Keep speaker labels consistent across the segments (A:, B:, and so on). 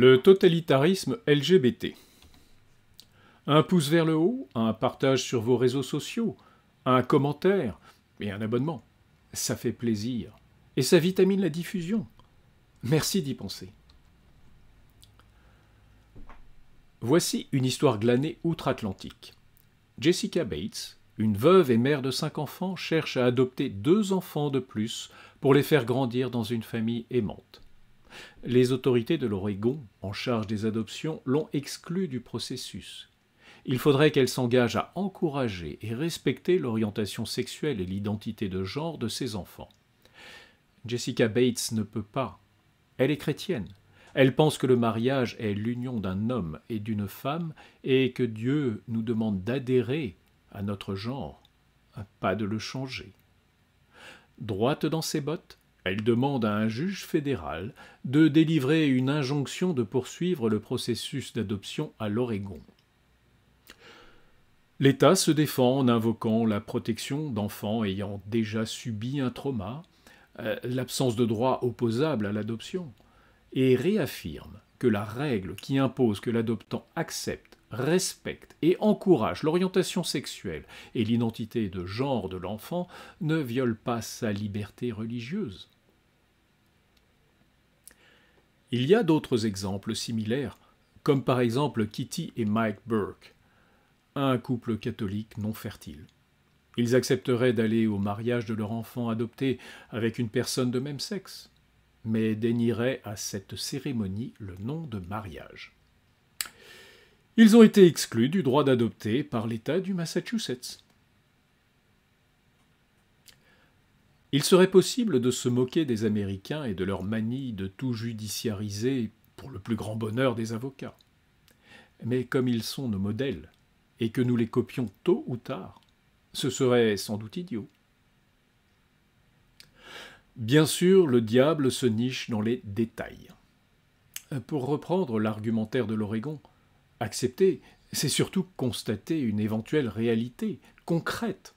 A: Le totalitarisme LGBT. Un pouce vers le haut, un partage sur vos réseaux sociaux, un commentaire et un abonnement. Ça fait plaisir. Et ça vitamine la diffusion. Merci d'y penser. Voici une histoire glanée outre-Atlantique. Jessica Bates, une veuve et mère de cinq enfants, cherche à adopter deux enfants de plus pour les faire grandir dans une famille aimante les autorités de l'Oregon en charge des adoptions l'ont exclue du processus. Il faudrait qu'elle s'engage à encourager et respecter l'orientation sexuelle et l'identité de genre de ses enfants. Jessica Bates ne peut pas. Elle est chrétienne. Elle pense que le mariage est l'union d'un homme et d'une femme et que Dieu nous demande d'adhérer à notre genre, pas de le changer. Droite dans ses bottes, elle demande à un juge fédéral de délivrer une injonction de poursuivre le processus d'adoption à l'Oregon. L'État se défend en invoquant la protection d'enfants ayant déjà subi un trauma, euh, l'absence de droit opposable à l'adoption, et réaffirme que la règle qui impose que l'adoptant accepte, respecte et encourage l'orientation sexuelle et l'identité de genre de l'enfant ne viole pas sa liberté religieuse. Il y a d'autres exemples similaires, comme par exemple Kitty et Mike Burke, un couple catholique non fertile. Ils accepteraient d'aller au mariage de leur enfant adopté avec une personne de même sexe, mais dénieraient à cette cérémonie le nom de mariage. Ils ont été exclus du droit d'adopter par l'État du Massachusetts. Il serait possible de se moquer des Américains et de leur manie de tout judiciariser pour le plus grand bonheur des avocats. Mais comme ils sont nos modèles, et que nous les copions tôt ou tard, ce serait sans doute idiot. Bien sûr, le diable se niche dans les détails. Pour reprendre l'argumentaire de l'Oregon, accepter, c'est surtout constater une éventuelle réalité concrète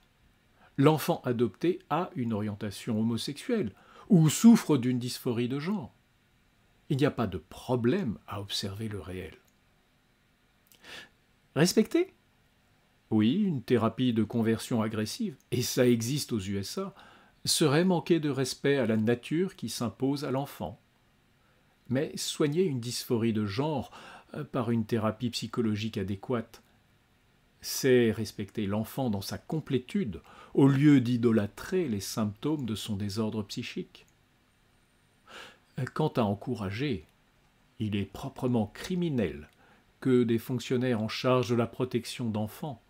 A: l'enfant adopté a une orientation homosexuelle ou souffre d'une dysphorie de genre. Il n'y a pas de problème à observer le réel. Respecter Oui, une thérapie de conversion agressive, et ça existe aux USA, serait manquer de respect à la nature qui s'impose à l'enfant. Mais soigner une dysphorie de genre euh, par une thérapie psychologique adéquate c'est respecter l'enfant dans sa complétude, au lieu d'idolâtrer les symptômes de son désordre psychique. Quant à encourager, il est proprement criminel que des fonctionnaires en charge de la protection d'enfants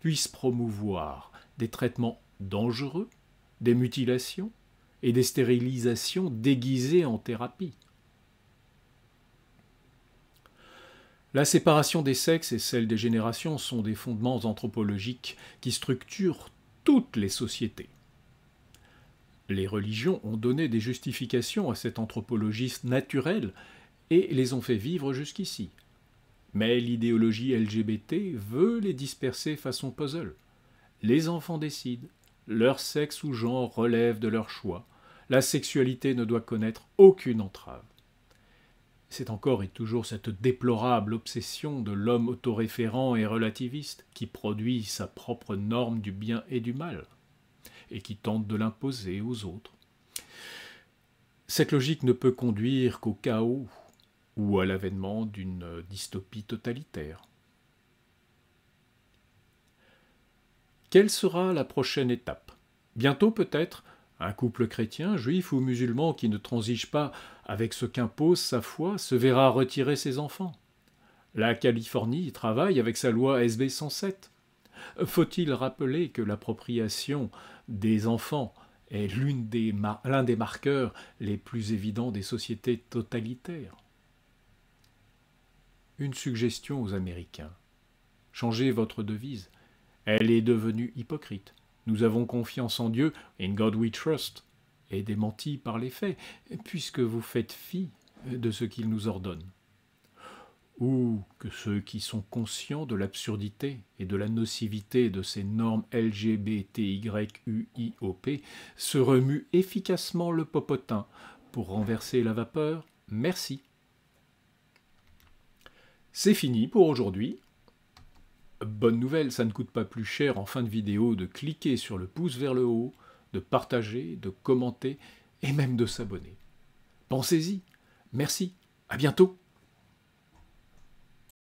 A: puissent promouvoir des traitements dangereux, des mutilations et des stérilisations déguisées en thérapie. La séparation des sexes et celle des générations sont des fondements anthropologiques qui structurent toutes les sociétés. Les religions ont donné des justifications à cet anthropologie naturel et les ont fait vivre jusqu'ici. Mais l'idéologie LGBT veut les disperser façon puzzle. Les enfants décident, leur sexe ou genre relève de leur choix, la sexualité ne doit connaître aucune entrave. C'est encore et toujours cette déplorable obsession de l'homme autoréférent et relativiste qui produit sa propre norme du bien et du mal, et qui tente de l'imposer aux autres. Cette logique ne peut conduire qu'au chaos ou à l'avènement d'une dystopie totalitaire. Quelle sera la prochaine étape Bientôt peut-être, un couple chrétien, juif ou musulman qui ne transige pas avec ce qu'impose sa foi se verra retirer ses enfants. La Californie travaille avec sa loi SB 107. Faut-il rappeler que l'appropriation des enfants est l'un des, des marqueurs les plus évidents des sociétés totalitaires Une suggestion aux Américains. Changez votre devise. Elle est devenue hypocrite. Nous avons confiance en Dieu, in God we trust, est démenti par les faits, puisque vous faites fi de ce qu'il nous ordonne. Ou que ceux qui sont conscients de l'absurdité et de la nocivité de ces normes LGBTYUIOP se remuent efficacement le popotin pour renverser la vapeur, merci. C'est fini pour aujourd'hui. Bonne nouvelle, ça ne coûte pas plus cher en fin de vidéo de cliquer sur le pouce vers le haut, de partager, de commenter et même de s'abonner. Pensez-y. Merci. À bientôt.